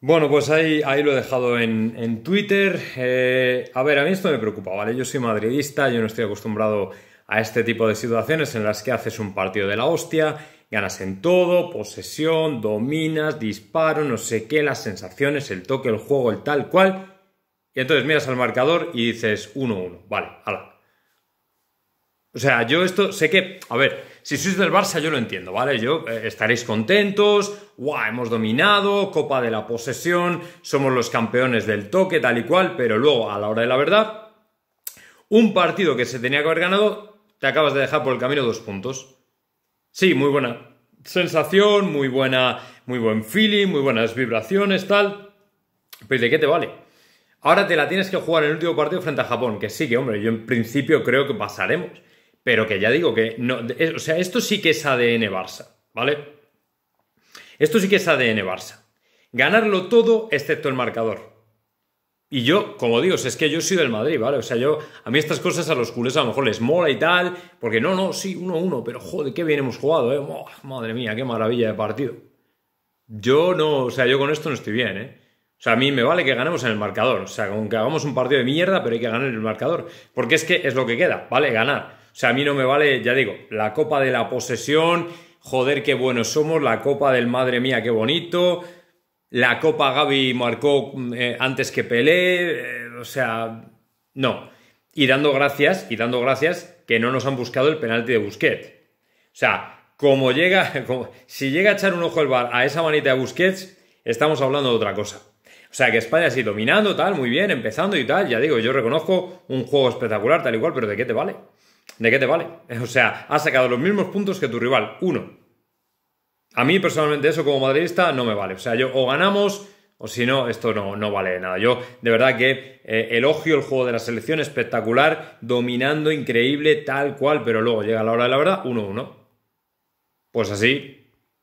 Bueno, pues ahí, lo he dejado en, Twitter. Eh, a ver, a mí esto me preocupa, ¿vale? Yo soy madridista, yo no estoy acostumbrado a este tipo de situaciones en las que haces un partido de la hostia, ganas en todo, posesión, dominas, disparo, no sé qué, las sensaciones, el toque, el juego, el tal cual. Y entonces miras al marcador y dices 1-1. Vale, hala. O sea, yo esto sé que, a ver, si sois del Barça yo lo entiendo, ¿vale? Yo eh, estaréis contentos, ¡guau! Hemos dominado, Copa de la Posesión, somos los campeones del toque, tal y cual, pero luego, a la hora de la verdad, un partido que se tenía que haber ganado, te acabas de dejar por el camino dos puntos. Sí, muy buena sensación, muy buena, muy buen feeling, muy buenas vibraciones, tal. Pero ¿de qué te vale? Ahora te la tienes que jugar en el último partido frente a Japón, que sí que, hombre, yo en principio creo que pasaremos pero que ya digo que no, eh, o sea, esto sí que es ADN Barça, ¿vale? Esto sí que es ADN Barça. Ganarlo todo excepto el marcador. Y yo, como digo, es que yo soy del Madrid, ¿vale? O sea, yo, a mí estas cosas a los culés a lo mejor les mola y tal, porque no, no, sí, 1-1, uno, pero joder, qué bien hemos jugado, ¿eh? madre mía, qué maravilla de partido. Yo no, o sea, yo con esto no estoy bien, ¿eh? O sea, a mí me vale que ganemos en el marcador, o sea, aunque hagamos un partido de mierda, pero hay que ganar en el marcador, porque es que es lo que queda, ¿vale? Ganar. O sea, a mí no me vale, ya digo, la copa de la posesión, joder, qué buenos somos, la copa del madre mía, qué bonito, la copa Gaby marcó eh, antes que Pelé, eh, o sea, no. Y dando gracias, y dando gracias que no nos han buscado el penalti de Busquets. O sea, como llega, si llega a echar un ojo el bar a esa manita de Busquets, estamos hablando de otra cosa. O sea, que España ha sido dominando, tal, muy bien, empezando y tal. Ya digo, yo reconozco un juego espectacular, tal igual, pero ¿de qué te vale? ¿de qué te vale? O sea, has sacado los mismos puntos que tu rival, uno. A mí personalmente eso como madridista no me vale. O sea, yo o ganamos o si no, esto no, no vale nada. Yo de verdad que eh, elogio el juego de la selección, espectacular, dominando, increíble, tal cual, pero luego llega la hora de la verdad, uno-uno. Pues así,